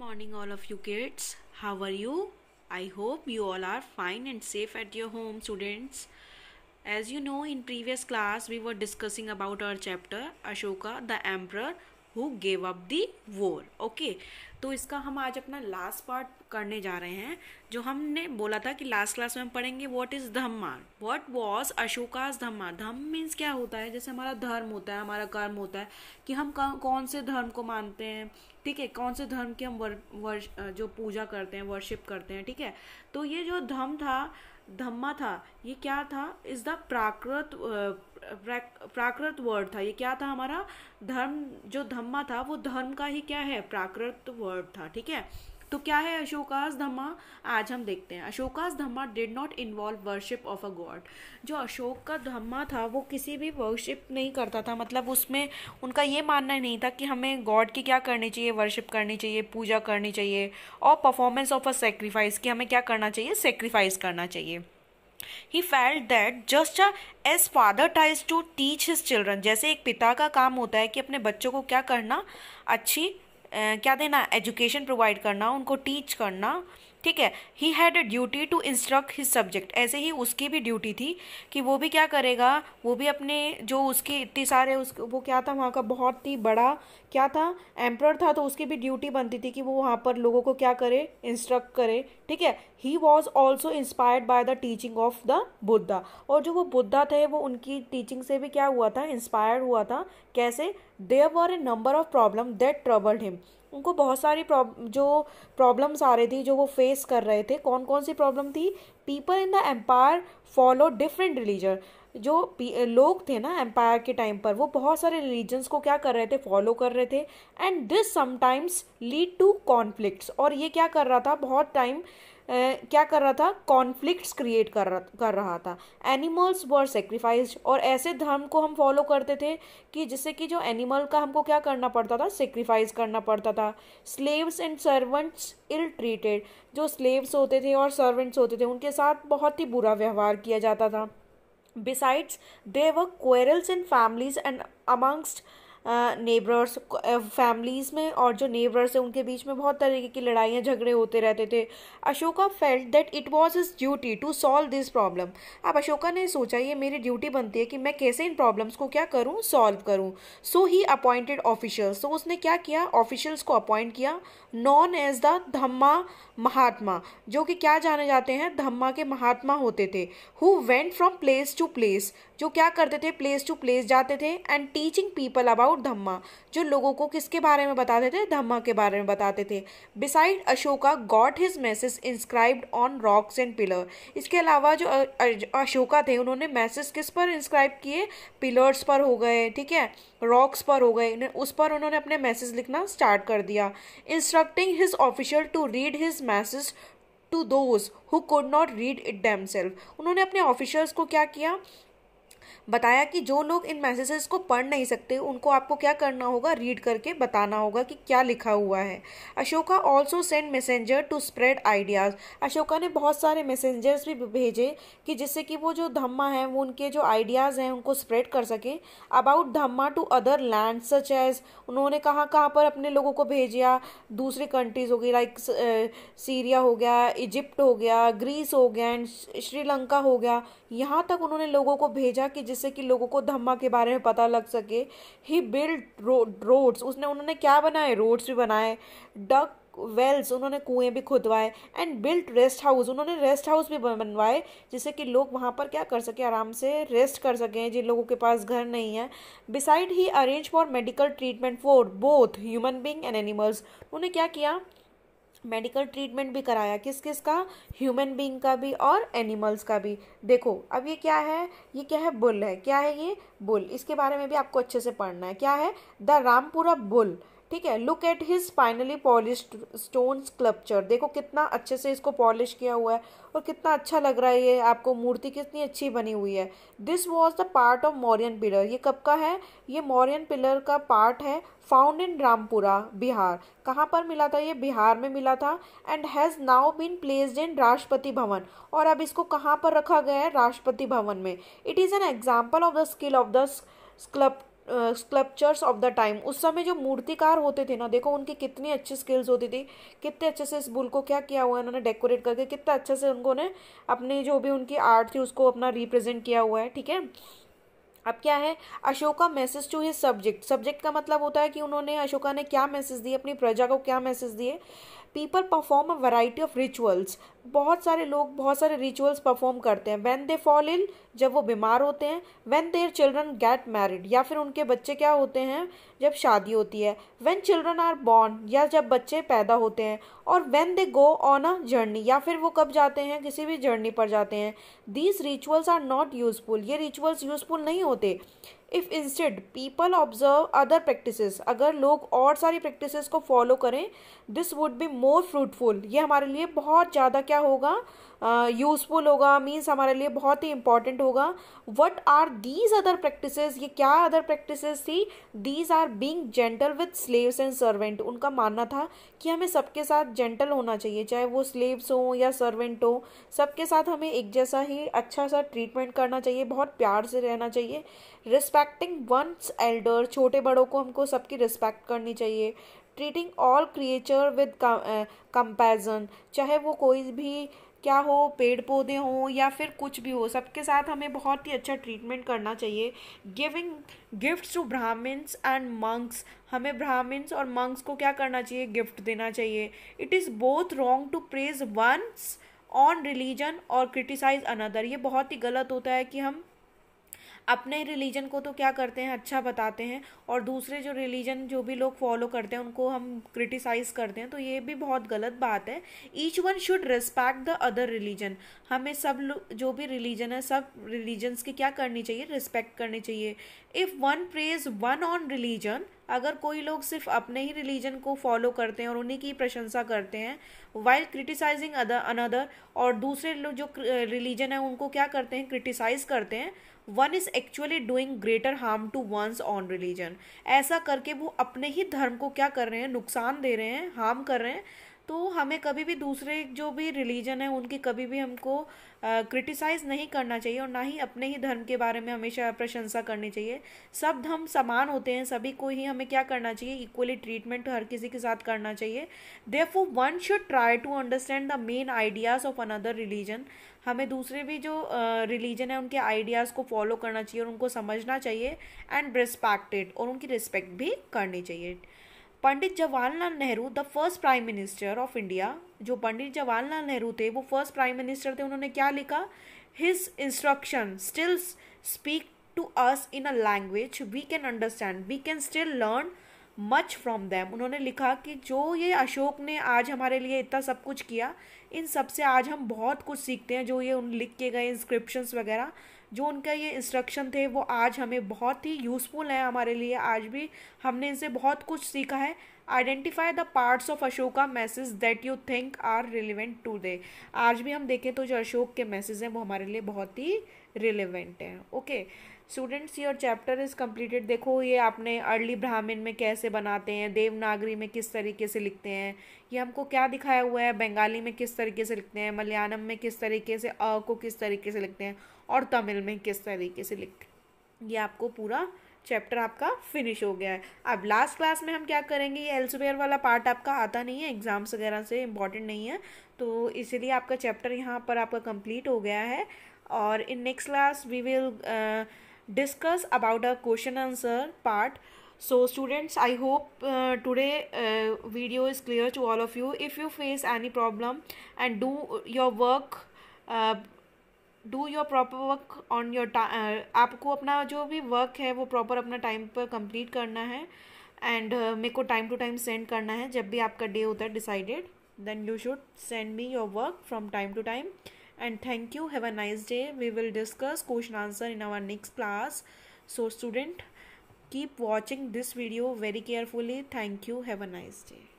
morning all of you kids how are you i hope you all are fine and safe at your home students as you know in previous class we were discussing about our chapter ashoka the emperor who gave up the war okay तो इसका हम आज अपना last part करने जा रहे हैं जो हमने बोला था कि लास्ट क्लास में हम पढ़ेंगे what is dhamma what was Ashoka's dhamma dhamma means क्या होता है जैसे हमारा धर्म होता है हमारा कर्म होता है कि हम कौन से धर्म को मानते हैं ठीक है कौन से धर्म की हम वर, वर जो पूजा करते हैं वर्शिप करते हैं ठीक है तो ये जो धम्म था धम्मा था ये क्या था is the Prakrit Prakrit word था ये क्या था हमारा धर्म जो धम्मा था वो धर्म का ही क्या है प्राकृत वर्ड था ठीक है तो क्या है अशोकास धम्मा आज हम देखते हैं Ashoka's dhamma did not involve worship of a god जो अशोक का धम्मा था वो किसी भी वर्शिप नहीं करता था मतलब उसमें उनका ये मानना नहीं था कि हमें गॉड की क्या करनी चाहिए वर्शिप करनी चाहिए पूजा करनी चाहिए और परफॉर्मेंस ऑफ अ सेक्रीफाइस कि हमें क्या करना चाहिए सेक्रीफाइस करना चाहिए he felt that just as father tries to teach his children जैसे एक पिता का काम होता है कि अपने बच्चों को क्या करना अच्छी क्या देना एजुकेशन प्रोवाइड करना उनको टीच करना ठीक है he had a duty to instruct his subject ऐसे ही उसकी भी ड्यूटी थी कि वो भी क्या करेगा वो भी अपने जो उसके इतने सारे उस वो क्या था वहाँ का बहुत ही बड़ा क्या था एम्प्रर था तो उसकी भी ड्यूटी बनती थी कि वो वहाँ पर लोगों को क्या करे इंस्ट्रक्ट करे ठीक है he was also inspired by the teaching of the Buddha और जो वो बुद्धा थे वो उनकी टीचिंग से भी क्या हुआ था इंस्पायर्ड हुआ था कैसे there were a number of problem that troubled him उनको बहुत सारी प्रॉब जो प्रॉब्लम्स आ रही थी जो वो फेस कर रहे थे कौन कौन सी प्रॉब्लम थी people in the empire follow different religion जो लोग थे ना एम्पायर के टाइम पर वो बहुत सारे रिलीजन्स को क्या कर रहे थे फॉलो कर रहे थे and this sometimes lead to conflict और ये क्या कर रहा था बहुत टाइम क्या कर रहा था कॉन्फ्लिक्ट्स क्रिएट कर रहा कर रहा था एनिमल्स वर सेक्रीफाइज और ऐसे धर्म को हम फॉलो करते थे कि जिससे कि जो एनिमल का हमको क्या करना पड़ता था सेक्रीफाइस करना पड़ता था slaves and servants ill treated जो स्लेव्स होते थे और सर्वेंट्स होते थे उनके साथ बहुत ही बुरा व्यवहार किया जाता था besides they were quarrels in families and amongst neighbours families में और जो नेबर्स हैं उनके बीच में बहुत तरीके की लड़ाइयाँ झगड़े होते रहते थे Ashoka felt that it was his duty to solve this problem अब अशोका ने सोचा ये मेरी ड्यूटी बनती है कि मैं कैसे इन प्रॉब्लम्स को क्या करूँ सॉल्व करूँ सो ही अपॉइंटेड ऑफिशियल्स तो उसने क्या किया ऑफिशियल्स को अपॉइंट किया known as the dhamma mahatma जो कि क्या जाने जाते हैं धम्मा के महात्मा होते थे who went from place to place जो क्या करते थे प्लेस टू प्लेस जाते थे and teaching people about dhamma जो लोगों को किसके बारे में बताते थे धम्मा के बारे में बताते थे beside Ashoka got his message inscribed on rocks and pillar इसके अलावा जो अशोका थे उन्होंने मैसेज किस पर इंस्क्राइब किए पिलर्स पर हो गए ठीक है रॉक्स पर हो गए उस पर उन्होंने अपने मैसेज लिखना स्टार्ट कर दिया instructing his official to read his message to those who could not read it them self उन्होंने अपने ऑफिशर्स को क्या किया बताया कि जो लोग इन मैसेजेस को पढ़ नहीं सकते उनको आपको क्या करना होगा रीड करके बताना होगा कि क्या लिखा हुआ है Ashoka also send messenger to spread ideas Ashoka ने बहुत सारे मैसेंजर्स भी भेजे कि जिससे कि वो जो धम्मा है वो उनके जो आइडियाज़ हैं उनको स्प्रेड कर सके about dhamma to other land such as उन्होंने कहाँ कहाँ पर अपने लोगों को भेजा दूसरी कंट्रीज़ हो गई लाइक सीरिया हो गया इजिप्ट हो गया ग्रीस हो गया एंड श्रीलंका हो गया यहाँ तक उन्होंने लोगों को भेजा कि जिस जिससे कि लोगों को धम्मा के बारे में पता लग सके ही बिल्ड रोड्स उसने उन्होंने क्या बनाए रोड्स भी बनाए डक वेल्स उन्होंने कुएं भी खुदवाए एंड बिल्ट रेस्ट हाउस उन्होंने रेस्ट हाउस भी बनवाए जिससे कि लोग वहाँ पर क्या कर सकें आराम से रेस्ट कर सकें जिन लोगों के पास घर नहीं है beside he arrange for medical treatment for both human being and animals उन्होंने क्या किया मेडिकल ट्रीटमेंट भी कराया किस किस का ह्यूमन बींग का भी और एनिमल्स का भी देखो अब ये क्या है ये क्या है बुल है क्या है ये बुल इसके बारे में भी आपको अच्छे से पढ़ना है क्या है द रामपुरा बुल ठीक है look at his finely polished stone sculpture देखो कितना अच्छे से इसको पॉलिश किया हुआ है और कितना अच्छा लग रहा है ये आपको मूर्ति कितनी अच्छी बनी हुई है this was the part of Mauryan pillar ये कब का है ये मौर्यन पिलर का पार्ट है फाउंड इन रामपुरा बिहार कहाँ पर मिला था ये बिहार में मिला था and has now been placed in Rashtrapati Bhavan और अब इसको कहाँ पर रखा गया है राष्ट्रपति भवन में it is an example of the skill of the sculpt sculptors of the time उस समय जो मूर्तिकार होते थे ना देखो उनकी कितनी अच्छी स्किल्स होती थी कितने अच्छे से इस बुल को क्या किया हुआ है उन्होंने डेकोरेट करके कितना अच्छे से उनको ने अपनी जो भी उनकी आर्ट थी उसको अपना रिप्रेजेंट किया हुआ है ठीक है अब क्या है Ashoka message to his subject subject का मतलब होता है कि उन्होंने अशोका ने क्या मैसेज दिए अपनी प्रजा को क्या मैसेज दिए people perform a variety of rituals बहुत सारे लोग बहुत सारे रिचुअल्स परफॉर्म करते हैं वैन दे फॉल इल जब वो बीमार होते हैं when their children get married या फिर उनके बच्चे क्या होते हैं जब शादी होती है वैन चिल्ड्रन आर बॉर्न या जब बच्चे पैदा होते हैं और when they go on a journey या फिर वो कब जाते हैं किसी भी जर्नी पर जाते हैं these rituals are not useful ये रिचुअल्स यूजफुल नहीं होते if instead people observe other practice अगर लोग और सारी प्रैक्टिस को फॉलो करें this would be more more fruitful ये हमारे लिए बहुत ज़्यादा क्या होगा यूज़फुल uh, होगा मीन्स हमारे लिए बहुत ही इंपॉर्टेंट होगा what are these other practice ये क्या अदर प्रैक्टिस थी these are being gentle with slaves and servant उनका मानना था कि हमें सबके साथ जेंटल होना चाहिए चाहे वो स्लेव्स हों या सर्वेंट हो सबके साथ हमें एक जैसा ही अच्छा सा ट्रीटमेंट करना चाहिए बहुत प्यार से रहना चाहिए रिस्पेक्टिंग वंस एल्डर छोटे बड़ों को हमको सबकी रिस्पेक्ट करनी चाहिए treating all creature with compassion चाहे वो कोई भी क्या हो पेड़ पौधे हों या फिर कुछ भी हो सबके साथ हमें बहुत ही अच्छा ट्रीटमेंट करना चाहिए giving gifts to Brahmins and monks हमें ब्राह्मण्स और मंक्स को क्या करना चाहिए गिफ्ट देना चाहिए it is both wrong to praise one's own religion और क्रिटिसाइज अनदर ये बहुत ही गलत होता है कि हम अपने रिलीजन को तो क्या करते हैं अच्छा बताते हैं और दूसरे जो रिलीजन जो भी लोग फॉलो करते हैं उनको हम क्रिटिसाइज़ करते हैं तो ये भी बहुत गलत बात है each one should respect the other religion हमें सब जो भी रिलीजन है सब रिलीजन्स की क्या करनी चाहिए रिस्पेक्ट करनी चाहिए if one praise one own religion अगर कोई लोग सिर्फ अपने ही रिलीजन को फॉलो करते हैं और उन्हीं की प्रशंसा करते हैं वाइल क्रिटिसाइजिंग अदर अनदर और दूसरे लोग जो रिलीजन है उनको क्या करते हैं क्रिटिसाइज करते हैं one is actually doing greater harm to one's own religion ऐसा करके वो अपने ही धर्म को क्या कर रहे हैं नुकसान दे रहे हैं हार्म कर रहे हैं तो हमें कभी भी दूसरे जो भी रिलीजन है उनकी कभी भी हमको क्रिटिसाइज नहीं करना चाहिए और ना ही अपने ही धर्म के बारे में हमेशा प्रशंसा करनी चाहिए सब धर्म समान होते हैं सभी को ही हमें क्या करना चाहिए इक्वली ट्रीटमेंट हर किसी के साथ करना चाहिए therefore one should try to understand the main ideas of another religion हमें दूसरे भी जो रिलीजन है उनके आइडियाज़ को फॉलो करना चाहिए और उनको समझना चाहिए एंड रिस्पेक्टेड और उनकी रिस्पेक्ट भी करनी चाहिए Pandit Jawaharlal Nehru the first prime minister of India जो पंडित जवाहरलाल नेहरू थे वो फर्स्ट प्राइम मिनिस्टर थे उन्होंने क्या लिखा his instruction still speak to us in a language we can understand we can still learn much from them उन्होंने लिखा कि जो ये अशोक ने आज हमारे लिए इतना सब कुछ किया इन सब से आज हम बहुत कुछ सीखते हैं जो ये उन लिख के गए इंस्क्रिप्शंस वगैरह जो उनका ये इंस्ट्रक्शन थे वो आज हमें बहुत ही यूज़फुल हैं हमारे लिए आज भी हमने इनसे बहुत कुछ सीखा है identify the parts of Ashoka message that you think are relevant they आज भी हम देखें तो जो अशोक के मैसेज हैं वो हमारे लिए बहुत ही रिलेवेंट हैं okay students your chapter is completed देखो ये आपने अर्ली ब्राह्मण में कैसे बनाते हैं देवनागरी में किस तरीके से लिखते हैं ये हमको क्या दिखाया हुआ है बंगाली में किस तरीके से लिखते हैं मलयालम में किस तरीके से अ को किस तरीके से लिखते हैं और तमिल में किस तरीके से लिखते हैं ये आपको पूरा चैप्टर आपका फिनिश हो गया है अब लास्ट क्लास में हम क्या करेंगे ये एल्सवेयर वाला पार्ट आपका आता नहीं है एग्ज़ाम्स वगैरह से इम्पॉर्टेंट नहीं है तो इसीलिए आपका चैप्टर यहाँ पर आपका कंप्लीट हो गया है और in next class we will discuss about a question answer part so students I hope today video is clear to all of you if you face any problem and do your work uh, do your proper work on your आपको अपना जो भी work है वो proper अपना time पर complete करना है एंड uh, मेरे को टाइम टू टाइम सेंड करना है जब भी आपका डे होता है decided then you should send me your work from time to time and thank you have a nice day we will discuss question answer in our next class so student keep watching this video very carefully thank you have a nice day